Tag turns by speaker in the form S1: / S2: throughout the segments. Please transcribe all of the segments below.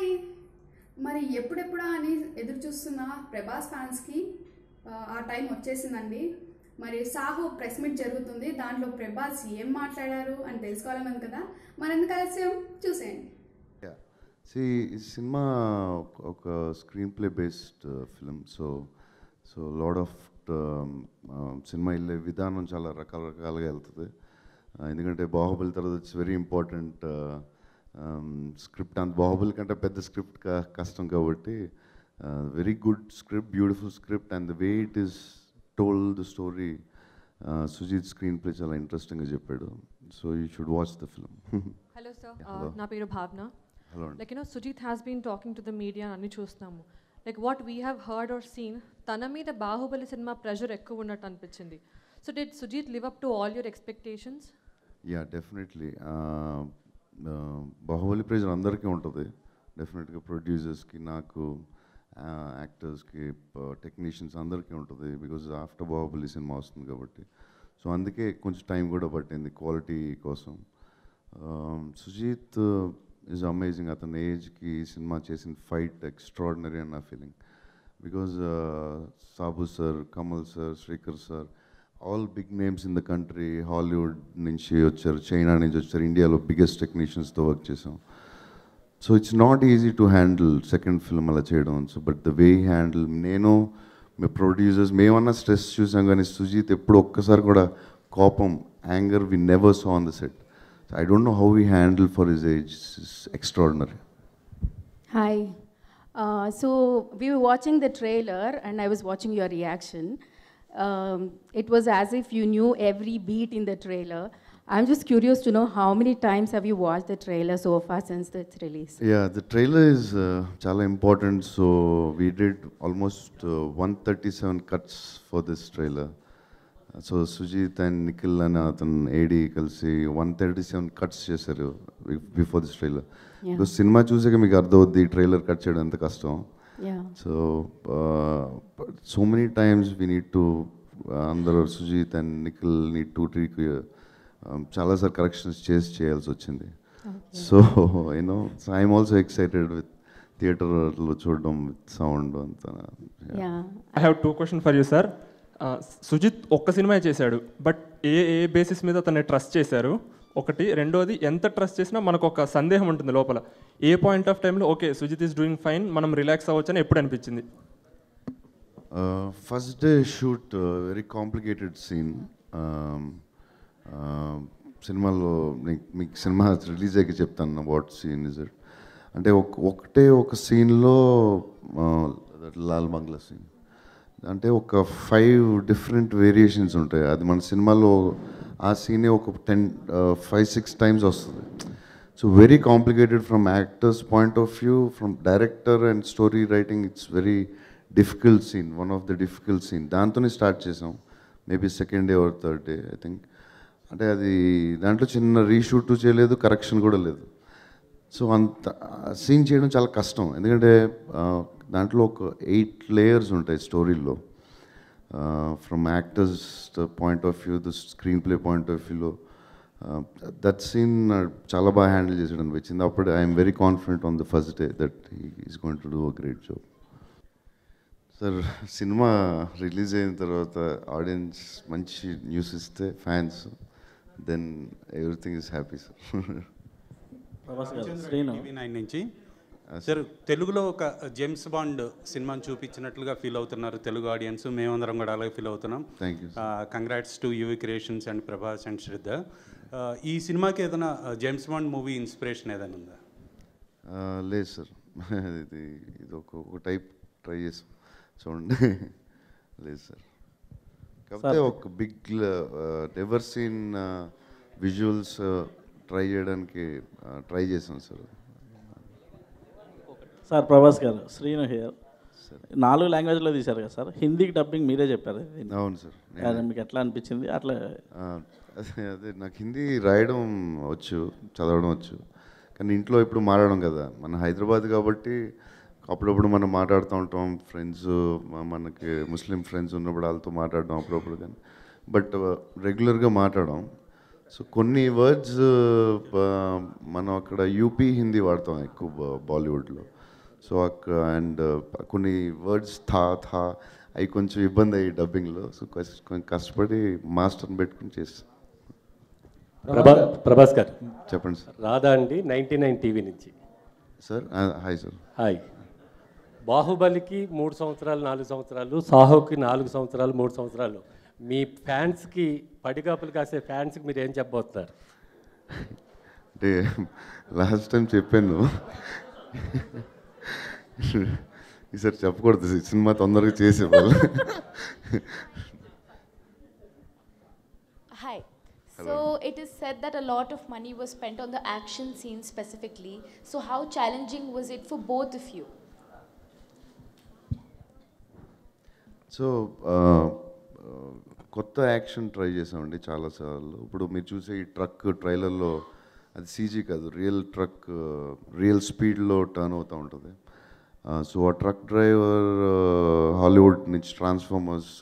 S1: Hi మరి ఎప్పుడెప్పుడా అని ఎదురు చూస్తున్న ప్రభాస్ ఫ్యాన్స్కి ఆ టైం వచ్చేసిందండి మరి సాహు ప్రెస్ మీట్ జరుగుతుంది దాంట్లో ప్రభాస్ ఏం మాట్లాడారు అని తెలుసుకోవాలని కదా మరి ఎందుకు ఆలస్యం చూసేయండి సినిమా ఒక screenplay based film so so lot of cinema వెళ్ళే విధానం చాలా రకాల రకాలుగా వెళ్తుంది uh, ఎందుకంటే బాహుబలి తర్వాత it's very important script um, అంత బాహుబలి కంటే పెద్ద స్క్రిప్ట్ కష్టం కాబట్టి very good script beautiful script and the way it is told the story Sujeeth screenplay చాలా ఇంట్రెస్టింగ్గా చెప్పాడు so you should watch the film hello sir నా పేరు Bhavana hello like you know Sujeeth has been talking to the media అన్ని చూస్తున్నాము like what we have heard or seen తన మీద Baahubali cinema pressure ఎక్కువ ఉన్నట్టు అనిపించింది so did Sujeeth live up to all your expectations yeah definitely Baahubali pressure అందరికీ ఉంటుంది డెఫినెట్గా ప్రొడ్యూసర్స్కి నాకు యాక్టర్స్కి టెక్నీషియన్స్ అందరికీ ఉంటుంది బికాజ్ ఆఫ్టర్ బాహుబలి సినిమా వస్తుంది కాబట్టి సో అందుకే కొంచెం టైం కూడా పట్టింది క్వాలిటీ కోసం సుజీత్ ఈజ్ అమేజింగ్ అతని ఏజ్కి సినిమా చేసిన ఫైట్ ఎక్స్ట్రాడినరీ అన్న feeling because Sabu sir Kamal sir Srikar sir all big names in the country Hollywood నుంచి వచ్చారు చైనా నుంచి వచ్చారు ఇండియాలో బిగ్గెస్ట్ టెక్నీషియన్స్తో వర్క్ చేసాం so it's not easy to handle second film అలా చేయడం so but the way handle నేను మీ ప్రొడ్యూసర్స్ మేమన్నా స్ట్రెస్ చూసాం కానీ సుజీత్ ఎప్పుడు ఒక్కసారి కూడా కోపం anger we never so on the set I don't know how we handle for his age extraordinary hi so we watching the trailer and I was watching your reaction Um, it was as if you knew every beat in the trailer. I'm just curious to know how many times have you watched the trailer so far since its release? Yeah, the trailer is uh, chala important. So we did almost uh, 137 cuts for this trailer. So Sujit and Nikhil and అతను AD కలిసి one thirty seven cuts చేశారు before this trailer సినిమా చూసాక మీకు అర్థం అవుద్ది trailer cut చేయడం ఎంత Yeah. So, uh, but so many times we need to, అందరూ సుజీత్ అండ్ నిఖిల్ నీ టూ టీ చాలాసార్లు కరెక్షన్స్ చేసి చేయాల్సి వచ్చింది so you know so I'm also excited with థియేటర్లో చూడడం విత్ సౌండ్ అంతా I have two question for you sir Sujith ఒక్క సినిమా చేశాడు బట్ ఏ ఏ బేసిస్ మీద అతన్ని ట్రస్ట్ చేశారు ఒకటి రెండోది ఎంత ట్రస్ట్ చేసినా మనకు ఒక సందేహం ఉంటుంది లోపల ఏ పాయింట్ ఆఫ్ టైంలో okay Sujith is doing fine మనం రిలాక్స్ అవ్వచ్చు అని ఎప్పుడు అనిపించింది first day shoot very complicated scene సినిమాలో మీకు సినిమా రిలీజ్ అయ్యి చెప్తాను వాట్ సీన్ ఇస్ ఇట్ అంటే ఒకటే ఒక సీన్లో లాల్ బంగ్లా సీన్ అంటే ఒక ఫైవ్ డిఫరెంట్ వేరియేషన్స్ ఉంటాయి అది మన సినిమాలో ఆ సీనే ఒక టెన్ ఫైవ్ సిక్స్ టైమ్స్ వస్తుంది so very complicated from actors point of view from director and story writing it's very difficult scene one of the difficult scene దాంతోనే స్టార్ట్ చేసాం maybe second day or third day I think అంటే అది దాంట్లో చిన్న reshoot చేయలేదు correction కూడా లేదు so అంత సీన్ చేయడం చాలా కష్టం ఎందుకంటే uh, దాంట్లో ఒక ఎయిట్ లేయర్స్ ఉంటాయి స్టోరీలో from actors point of view the screen play point of వ్యూలో దట్ సీన్ చాలా బాగా హ్యాండిల్ చేసాడు అనిపించింది అప్పుడు I'm very confident on the first day that is going to do a great job sir సినిమా release అయిన తర్వాత ఆడియన్స్ మంచి న్యూస్ ఇస్తే fans then everything is happy sir TV nine నుంచి సార్ తెలుగులో ఒక జేమ్స్ బాండ్ సినిమాని చూపించినట్లుగా ఫీల్ అవుతున్నారు తెలుగు ఆడియన్స్ మేమందరం కూడా అలాగే ఫీల్ అవుతున్నాం congrats to UV creations and Prabhas and Shraddha ఈ సినిమాకి ఏదైనా జేమ్స్ బాండ్ మూవీ ఇన్స్పిరేషన్ ఏదైనా ఉందా uh, లేదు సార్ ఇది ఇది ఒక టైప్ ట్రై చేసాం చూడండి లేదు సార్ కాకపోతే ఒక big ever scene visuals try చేయడానికి ట్రై uh, చేసాం sir sir Prabhas garu Srinu here నాలుగు లాంగ్వేజ్లో తీశారు కదా సార్ హిందీకి డబ్బింగ్ మీరే చెప్పారు అవును సార్ మీకు ఎట్లా అనిపించింది అట్లా అదే నాకు హిందీ రాయడం వచ్చు చదవడం వచ్చు కానీ ఇంట్లో ఇప్పుడు మాట్లాడడం కదా మన హైదరాబాద్ కాబట్టి అప్పుడప్పుడు మనం మాట్లాడుతూ ఉంటాం ఫ్రెండ్స్ మనకి ముస్లిం ఫ్రెండ్స్ ఉన్నప్పుడు వాళ్ళతో మాట్లాడడం అప్పుడప్పుడు కానీ బట్ రెగ్యులర్గా మాట్లాడడం సో కొన్ని వర్డ్స్ మనం అక్కడ యూపీ హిందీ వాడతాం ఎక్కువ బాలీవుడ్లో సో అండ్ కొన్ని వర్డ్స్ థా థా అవి కొంచెం ఇబ్బంది అయ్యి డబ్బింగ్లో సో కొంచెం కష్టపడి మాస్టర్ని పెట్టుకుని చేస్తాను ప్రభాస్ గారు చెప్పండి సార్ రాధా అండి నైన్టీ నైన్ టీవీ నుంచి సార్ హాయ్ సార్ హాయ్ బాహుబలికి మూడు సంవత్సరాలు నాలుగు సంవత్సరాలు సాహోకి నాలుగు సంవత్సరాలు మూడు సంవత్సరాలు మీ ఫ్యాన్స్కి పడిగాపులు కాసే ఫ్యాన్స్కి మీరు ఏం చెప్పబోతున్నారు అంటే లాస్ట్ టైం చెప్పాను ఈసారి చెప్పకూడదు సినిమా తొందరగా చేసేవాళ్ళు hi So it is said that a lot of money was spent on the action scene specifically. So how challenging was it for both of you? So కొత్త యాక్షన్ ట్రై చేసామండి చాలాసార్లు ఇప్పుడు మీరు చూసే ఈ ట్రక్ ట్రైలర్లో అది సీజీ కాదు రియల్ ట్రక్ రియల్ స్పీడ్లో టర్న్ అవుతూ ఉంటుంది సో ఆ ట్రక్ డ్రైవర్ హాలీవుడ్ నుంచి ట్రాన్స్ఫార్మర్స్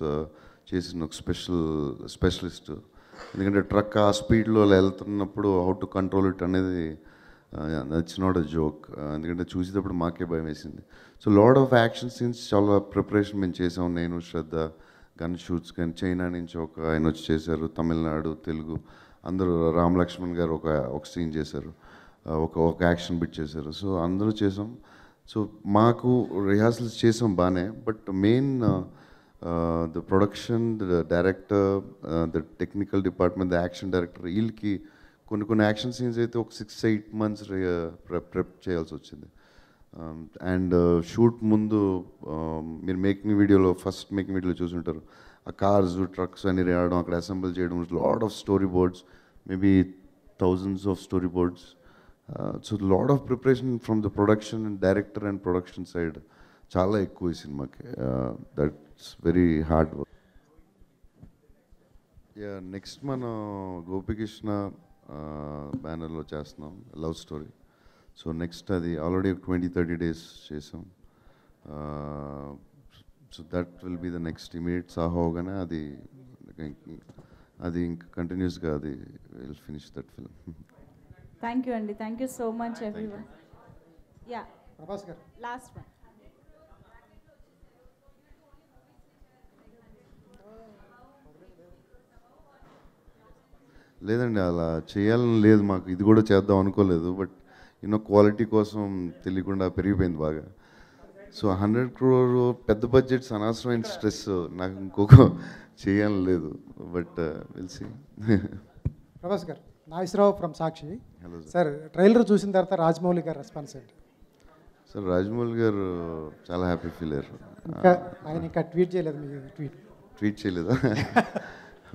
S1: చేసిన ఒక స్పెషల్ స్పెషలిస్ట్ ఎందుకంటే ట్రక్ ఆ స్పీడ్లో వెళ్తున్నప్పుడు హౌ టు కంట్రోల్ ఇట్ అనేది దట్స్ నాట్ అ జోక్ ఎందుకంటే చూసేటప్పుడు మాకే భయం వేసింది so lot of action scenes చాలా ప్రిపరేషన్ మేము చేసాం నేను శ్రద్ధ గన్ షూట్స్ కానీ చైనా నుంచి ఒక ఆయన వచ్చి చేశారు తమిళనాడు తెలుగు అందరూ రామ్ లక్ష్మణ్ గారు ఒక ఒక సీన్ చేశారు ఒక ఒక యాక్షన్ బిట్ చేశారు సో అందరూ చేసాం సో మాకు రిహార్సల్స్ చేసాం బాగానే but main the production the director the technical department the action director వీళ్ళకి కొన్ని కొన్ని యాక్షన్ సీన్స్ అయితే ఒక సిక్స్ ఎయిట్ మంత్స్ ప్రెప్ చేయాల్సి వచ్చింది అండ్ um, షూట్ uh, ముందు um, మీరు మేకింగ్ వీడియోలో ఫస్ట్ మేకింగ్ వీడియోలో చూసుంటారు ఆ కార్స్ ట్రక్స్ అని రావడం అక్కడ అసెంబుల్ చేయడం lot of story boards maybe thousands of story boards so lot of preparation from the production and director and production side చాలా ఎక్కువ ఈ సినిమాకి that's very hard work next మనం గోపికృష్ణ బ్యానర్లో uh, చేస్తున్నాం లవ్ స్టోరీ సో నెక్స్ట్ అది already twenty thirty days చేసాం uh, so that will be the next immediate Saaho అవగానే అది అది ఇంకా కంటిన్యూస్గా అది will finish that film thank you అండి thank you so much everyone yeah Prabhas garu last one లేదండి అలా చేయాలని లేదు మాకు ఇది కూడా చేద్దాం అనుకోలేదు బట్ ఎన్నో క్వాలిటీ కోసం తెలియకుండా పెరిగిపోయింది బాగా సో హండ్రెడ్ క్రోర్ పెద్ద బడ్జెట్స్ అనవసరమైన స్ట్రెస్ నాకు ఇంకొక చేయాలని లేదు but విల్సి uh, Prabhas garu Nageswararao from Sakshi hello sir trailer చూసిన తర్వాత రాజమౌళి గారు రెస్పాన్స్ ఏంటి సార్ రాజమౌళి గారు చాలా హ్యాపీ ఫీల్ అయ్యారు ఆయన ఇంకా ట్వీట్ చేయలేదు మీ ట్వీట్ ట్వీట్ చేయలేదా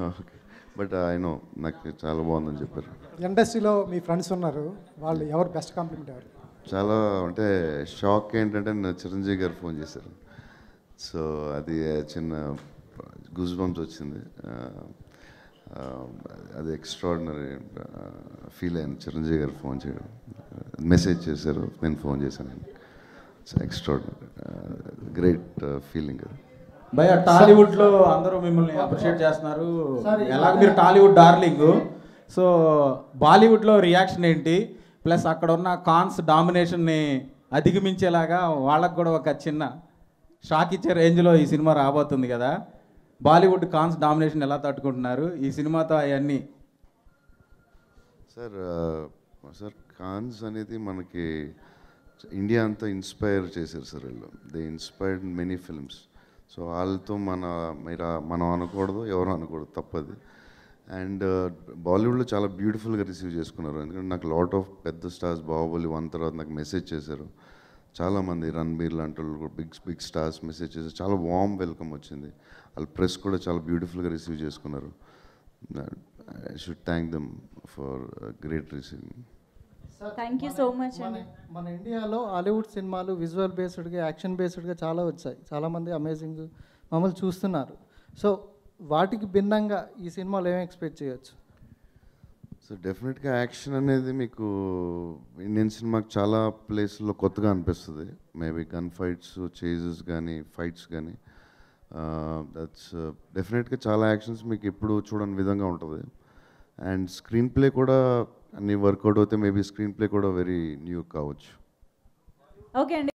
S1: ఓకే బట్ ఆయన నాకు చాలా బాగుందని చెప్పారు ఇండస్ట్రీలో మీ ఫ్రెండ్స్ ఉన్నారు వాళ్ళు ఎవరు బెస్ట్ కాంప్లిమెంట్ ఎవరు చాలా అంటే షాక్ ఏంటంటే నేను చిరంజీవి గారు ఫోన్ చేశారు సో అది చిన్న గుజ్బంప్స్ వచ్చింది అది ఎక్స్ట్రాడినరీ ఫీల్ అయింది చిరంజీవి గారు ఫోన్ చేయడం మెసేజ్ చేశారు నేను ఫోన్ చేశాను ఎక్స్ట్రాడినరీ గ్రేట్ ఫీలింగ్ భయ టాలీవుడ్ లో అందరూ మిమ్మల్ని అప్రిషియేట్ చేస్తున్నారు ఎలాగ మీరు టాలీవుడ్ డార్లింగ్ సో బాలీవుడ్ లో రియాక్షన్ ఏంటి ప్లస్ అక్కడ ఉన్న కాన్స్ డామినేషన్ని అధిగమించేలాగా వాళ్ళకు కూడా ఒక చిన్న షాక్ ఇచ్చే రేంజ్లో ఈ సినిమా రాబోతుంది కదా బాలీవుడ్ కాన్స్ డామినేషన్ ఎలా తట్టుకుంటున్నారు ఈ సినిమాతో అవన్నీ సార్ సార్ కాన్స్ అనేది మనకి ఇండియా అంతా ఇన్స్పైర్ చేశారు సార్ వీళ్ళు they inspired many films so వాళ్ళతో మన మీరు మనం అనకూడదు ఎవరు అనకూడదు తప్పదు అండ్ uh, బాలీవుడ్లో చాలా బ్యూటిఫుల్గా రిసీవ్ చేసుకున్నారు ఎందుకంటే నాకు లాట్ ఆఫ్ పెద్ద స్టార్స్ బాహుబలి వన్ తర్వాత నాకు మెసేజ్ చేశారు చాలామంది రణబీర్ లాంటి వాళ్ళు బిగ్ బిగ్ స్టార్స్ మెసేజ్ చేశారు చాలా వామ్ వెల్కమ్ వచ్చింది వాళ్ళ ప్రెస్ కూడా చాలా బ్యూటిఫుల్గా రిసీవ్ చేసుకున్నారు I should thank them for great receiving thank you so much అండి మన ఇండియాలో హాలీవుడ్ సినిమాలు విజువల్ బేస్డ్గా యాక్షన్ బేస్డ్గా చాలా వచ్చాయి చాలామంది అమేజింగ్ మమ్మల్ని చూస్తున్నారు సో వాటికి భిన్నంగా ఈ సినిమాలో ఏమి ఎక్స్పెక్ట్ చేయొచ్చు సో డెఫినెట్గా యాక్షన్ అనేది మీకు ఇండియన్ సినిమాకి చాలా ప్లేస్లో కొత్తగా అనిపిస్తుంది మేబీ గన్ ఫైట్స్ చేజెస్ కానీ ఫైట్స్ కానీ దట్స్ డెఫినెట్గా చాలా యాక్షన్స్ మీకు ఎప్పుడు చూడని విధంగా ఉంటుంది అండ్ స్క్రీన్ ప్లే కూడా అన్ని వర్కౌట్ అవుతే మేబీ స్క్రీన్ ప్లే కూడా వెరీ న్యూ కావచ్చు ఓకే అండి